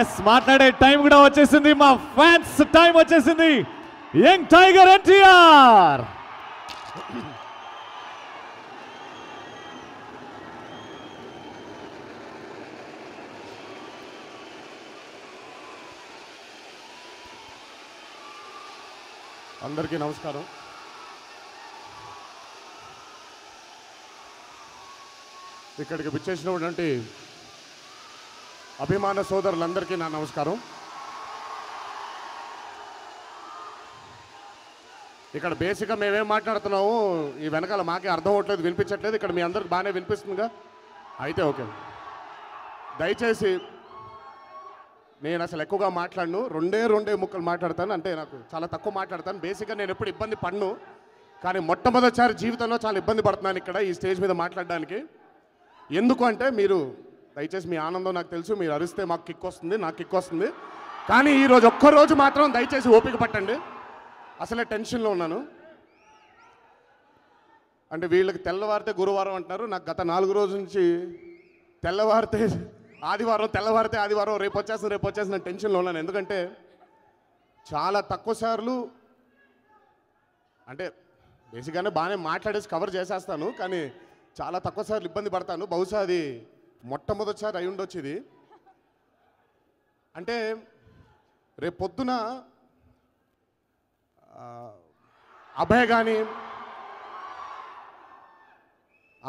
Yes మాట్లాడే time కూడా వచ్చేసింది మా ఫ్యాన్స్ టైం వచ్చేసింది యంగ్ టైగర్ ఎన్టీఆర్ అందరికీ నమస్కారం ఇక్కడికి విచ్చేసినటువంటి అభిమాన సోదరులందరికీ నా నమస్కారం ఇక్కడ బేసిక్గా మేమేం మాట్లాడుతున్నాము ఈ వెనకాల మాకే అర్థం అవట్లేదు వినిపించట్లేదు ఇక్కడ మీ అందరికి బాగానే వినిపిస్తుందిగా అయితే ఓకే దయచేసి నేను అసలు ఎక్కువగా మాట్లాడను రెండే రెండే ముక్కలు మాట్లాడతాను అంటే నాకు చాలా తక్కువ మాట్లాడతాను బేసిక్గా నేను ఎప్పుడు ఇబ్బంది పడను కానీ మొట్టమొదటిసారి జీవితంలో చాలా ఇబ్బంది పడుతున్నాను ఇక్కడ ఈ స్టేజ్ మీద మాట్లాడడానికి ఎందుకు అంటే మీరు దయచేసి మీ ఆనందం నాకు తెలుసు మీరు అరిస్తే మాకు కిక్ వస్తుంది నాకు కిక్ వస్తుంది కానీ ఈరోజు ఒక్కరోజు మాత్రం దయచేసి ఓపిక పట్టండి అసలే టెన్షన్లో ఉన్నాను అంటే వీళ్ళకి తెల్లవారితే గురువారం అంటున్నారు నాకు గత నాలుగు రోజుల నుంచి తెల్లవారితే ఆదివారం తెల్లవారితే ఆదివారం రేపు వచ్చేసిన రేపు నేను టెన్షన్లో ఉన్నాను ఎందుకంటే చాలా తక్కువ సార్లు అంటే బేసిక్గానే బాగానే మాట్లాడేసి కవర్ చేసేస్తాను కానీ చాలా తక్కువ సార్లు ఇబ్బంది పడతాను బహుశా అది మొట్టమొదటిసారి అయి ఉండొచ్చు ఇది అంటే రేపు పొద్దున అభయ కానీ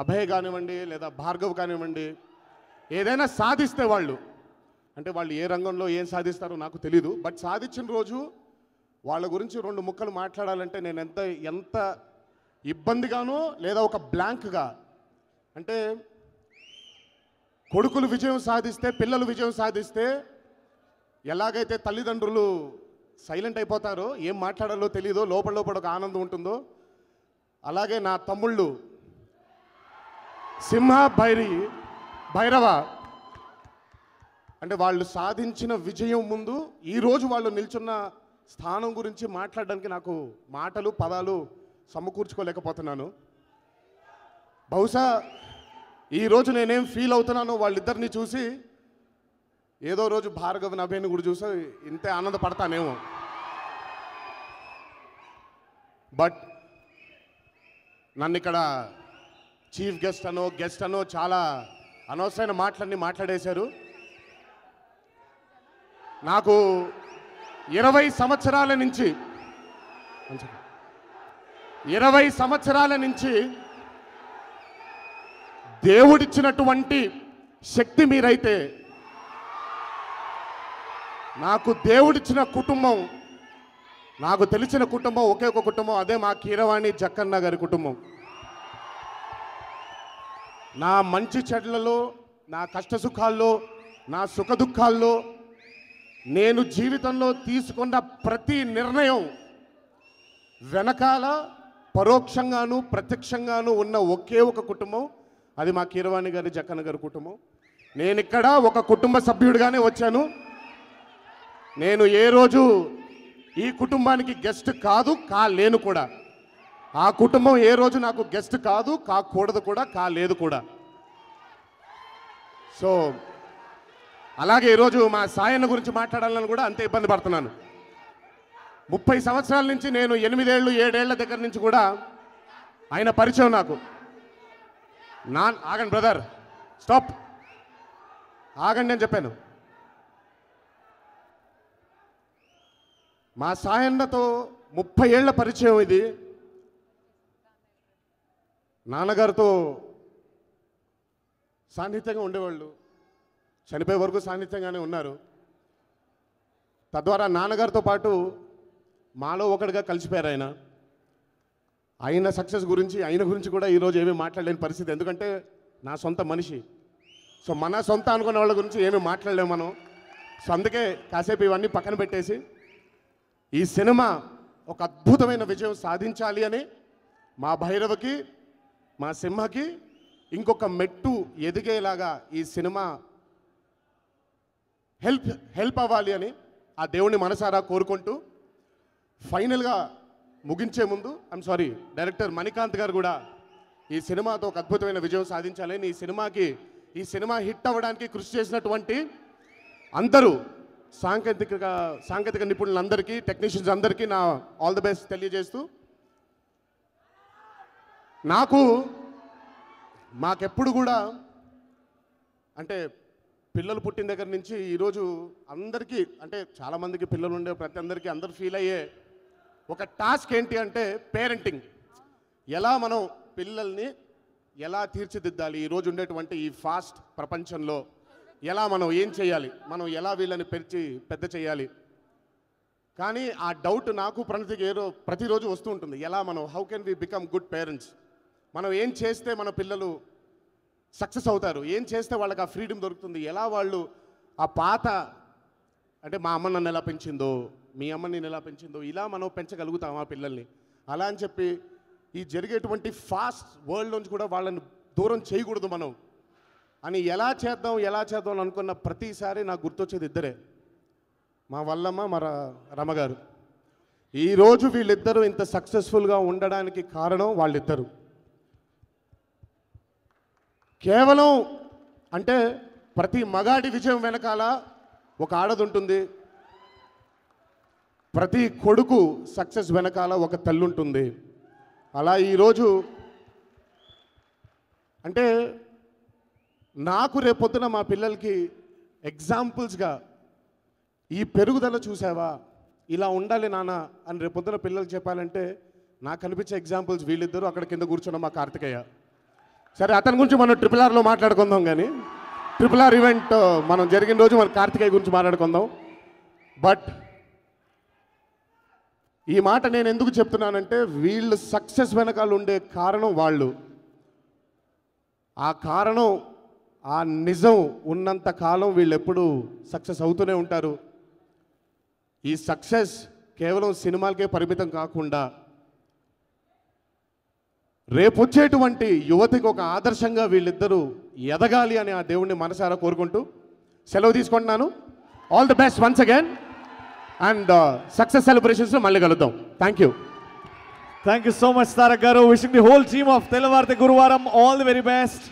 అభయ కానివ్వండి లేదా భార్గవ్ కానివ్వండి ఏదైనా సాధిస్తే వాళ్ళు అంటే వాళ్ళు ఏ రంగంలో ఏం సాధిస్తారో నాకు తెలీదు బట్ సాధించిన రోజు వాళ్ళ గురించి రెండు ముక్కలు మాట్లాడాలంటే నేను ఎంత ఎంత ఇబ్బందిగానో లేదా ఒక బ్లాంక్గా అంటే కొడుకులు విజయం సాధిస్తే పిల్లలు విజయం సాధిస్తే ఎలాగైతే తల్లిదండ్రులు సైలెంట్ అయిపోతారో ఏం మాట్లాడాలో తెలియదో లోపల లోపల ఒక ఆనందం ఉంటుందో అలాగే నా తమ్ముళ్ళు సింహ భైరి భైరవ అంటే వాళ్ళు సాధించిన విజయం ముందు ఈరోజు వాళ్ళు నిల్చున్న స్థానం గురించి మాట్లాడడానికి నాకు మాటలు పదాలు సమకూర్చుకోలేకపోతున్నాను బహుశా ఈరోజు నేనేం ఫీల్ అవుతున్నానో వాళ్ళిద్దరిని చూసి ఏదో రోజు భార్గవ నభేని కూడా చూసి ఇంతే ఆనందపడతానేమో బట్ నన్ను ఇక్కడ చీఫ్ గెస్ట్ అనో గెస్ట్ అనో చాలా అనవసరమైన మాటలన్నీ మాట్లాడేశారు నాకు ఇరవై సంవత్సరాల నుంచి ఇరవై సంవత్సరాల నుంచి దేవుడిచ్చినటువంటి శక్తి మీరైతే నాకు దేవుడిచ్చిన కుటుంబం నాకు తెలిసిన కుటుంబం ఒకే ఒక కుటుంబం అదే మా కీరవాణి జక్కన్న గారి కుటుంబం నా మంచి చెడ్లలో నా కష్ట సుఖాల్లో నా సుఖ దుఃఖాల్లో నేను జీవితంలో తీసుకున్న ప్రతి నిర్ణయం వెనకాల పరోక్షంగాను ప్రత్యక్షంగాను ఉన్న ఒకే ఒక కుటుంబం అది మా కీరవాణి గారి జక్కన్న గారి కుటుంబం నేను ఇక్కడ ఒక కుటుంబ సభ్యుడిగానే వచ్చాను నేను ఏ రోజు ఈ కుటుంబానికి గెస్ట్ కాదు కాలేను కూడా ఆ కుటుంబం ఏ రోజు నాకు గెస్ట్ కాదు కాకూడదు కూడా కాలేదు కూడా సో అలాగే ఈరోజు మా సాయన్న గురించి మాట్లాడాలని కూడా అంతే ఇబ్బంది పడుతున్నాను ముప్పై సంవత్సరాల నుంచి నేను ఎనిమిదేళ్ళు ఏడేళ్ల దగ్గర నుంచి కూడా ఆయన పరిచయం నాకు నాన్ ఆగండి బ్రదర్ స్టాప్ ఆగండి అని చెప్పాను మా సాయన్నతో ముప్పై ఏళ్ల పరిచయం ఇది నాన్నగారితో సాన్నిహిత్యంగా ఉండేవాళ్ళు చనిపోయే వరకు సాన్నిహిత్యంగానే ఉన్నారు తద్వారా నాన్నగారితో పాటు మాలో ఒకటిగా కలిసిపోయారు ఆయన ఆయన సక్సెస్ గురించి ఆయన గురించి కూడా ఈరోజు ఏమీ మాట్లాడలేని పరిస్థితి ఎందుకంటే నా సొంత మనిషి సో మన సొంత అనుకున్న వాళ్ళ గురించి ఏమీ మాట్లాడలేము మనం సో అందుకే కాసేపు ఇవన్నీ పక్కన పెట్టేసి ఈ సినిమా ఒక అద్భుతమైన విజయం సాధించాలి అని మా భైరవకి మా సింహకి ఇంకొక మెట్టు ఎదిగేలాగా ఈ సినిమా హెల్ప్ హెల్ప్ అవ్వాలి అని ఆ దేవుణ్ణి మనసారా కోరుకుంటూ ఫైనల్గా ముగించే ముందు ఐమ్ సారీ డైరెక్టర్ మణికాంత్ గారు కూడా ఈ సినిమాతో ఒక అద్భుతమైన విజయం సాధించాలని ఈ సినిమాకి ఈ సినిమా హిట్ అవ్వడానికి కృషి చేసినటువంటి అందరూ సాంకేతిక సాంకేతిక నిపుణులందరికీ టెక్నీషియన్స్ అందరికీ నా ఆల్ ది బెస్ట్ తెలియజేస్తూ నాకు మాకెప్పుడు కూడా అంటే పిల్లలు పుట్టిన దగ్గర నుంచి ఈరోజు అందరికీ అంటే చాలామందికి పిల్లలు ఉండే ప్రతి అందరికీ అందరు ఫీల్ అయ్యే ఒక టాస్క్ ఏంటి అంటే పేరెంటింగ్ ఎలా మనం పిల్లల్ని ఎలా తీర్చిదిద్దాలి ఈరోజు ఉండేటువంటి ఈ ఫాస్ట్ ప్రపంచంలో ఎలా మనం ఏం చేయాలి మనం ఎలా వీళ్ళని పెరిచి పెద్ద చేయాలి కానీ ఆ డౌట్ నాకు ప్రణతికి ఏదో ప్రతిరోజు వస్తూ ఉంటుంది ఎలా మనం how can we become good parents మనం ఏం చేస్తే మన పిల్లలు సక్సెస్ అవుతారు ఏం చేస్తే వాళ్ళకి ఆ ఫ్రీడమ్ దొరుకుతుంది ఎలా వాళ్ళు ఆ పాత అంటే మా అమ్మ నన్ను ఎలా పెంచిందో మీ అమ్మ నేను ఎలా పెంచిందో ఇలా మనం పెంచగలుగుతాం ఆ పిల్లల్ని అలా అని చెప్పి ఈ జరిగేటువంటి ఫాస్ట్ వరల్డ్ నుంచి కూడా వాళ్ళని దూరం చేయకూడదు మనం అని ఎలా చేద్దాం ఎలా చేద్దాం అనుకున్న ప్రతిసారి నాకు గుర్తొచ్చేది ఇద్దరే మా వల్లమ్మ మా రమగారు ఈరోజు వీళ్ళిద్దరూ ఇంత సక్సెస్ఫుల్గా ఉండడానికి కారణం వాళ్ళిద్దరు కేవలం అంటే ప్రతి మగాడి విజయం వెనకాల ఒక ఆడది ఉంటుంది ప్రతి కొడుకు సక్సెస్ వెనకాల ఒక తల్లి ఉంటుంది అలా ఈరోజు అంటే నాకు రేపొద్దున మా పిల్లలకి ఎగ్జాంపుల్స్గా ఈ పెరుగుదల చూసావా ఇలా ఉండాలి నాన్న అని రేపొద్దున పిల్లలు చెప్పాలంటే నాకు కనిపించే ఎగ్జాంపుల్స్ వీళ్ళిద్దరూ అక్కడ కింద కూర్చున్న మా కార్తికయ్య సరే అతని గురించి మనం ట్రిపుల్ ఆర్లో మాట్లాడుకుందాం కానీ ట్రిపుల్ ఆర్ ఈవెంట్ మనం జరిగిన రోజు మన కార్తికేయ గురించి మాట్లాడుకుందాం బట్ ఈ మాట నేను ఎందుకు చెప్తున్నానంటే వీళ్ళు సక్సెస్ వెనకాల ఉండే కారణం వాళ్ళు ఆ కారణం ఆ నిజం ఉన్నంత కాలం వీళ్ళు ఎప్పుడు సక్సెస్ అవుతూనే ఉంటారు ఈ సక్సెస్ కేవలం సినిమాలకే పరిమితం కాకుండా రేపొచ్చేటువంటి యువతికి ఒక ఆదర్శంగా వీళ్ళిద్దరూ ఎదగాలి అని ఆ దేవుణ్ణి మనసారా కోరుకుంటూ సెలవు తీసుకుంటున్నాను all the best once again and success సెలబ్రేషన్స్లో మళ్ళీ కలుద్దాం thank you thank you so much Tarak గారు wishing the whole team of తెల్లవారి గురువారం all the very best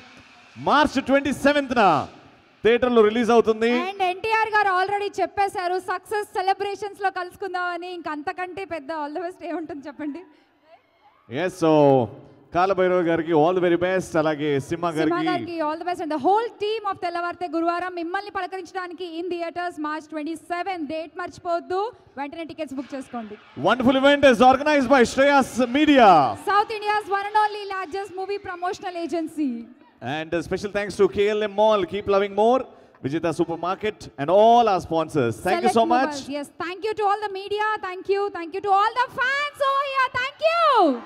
March twenty సెవెంత్న థియేటర్లో రిలీజ్ అవుతుంది అండ్ ఎన్టీఆర్ గారు ఆల్రెడీ చెప్పేశారు సక్సెస్ సెలబ్రేషన్స్ లో కలుసుకుందామని ఇంకంతకంటే పెద్ద ఆల్ ది బెస్ట్ ఏముంటుంది చెప్పండి ఎస్ సో కాలభైరవ్ గారికి ఆల్ ది వెరీ బెస్ట్ అలాగే సింహ గారికి all the best and the whole team of తెల్లవారితే గురువారం మిమ్మల్ని పలకరించడానికి in theatres March twenty seven date మర్చిపోద్దు వెంటనే టికెట్స్ బుక్ చేసుకోండి wonderful event is organise by Shreyas media South India's one and only largest movie promotional agency and special thanks to KLM mall keep loving more Vijita Supermarket and all our sponsors. Thank Select you so much. Yes, thank you to all the media. Thank you. Thank you to all the fans over here. Thank you.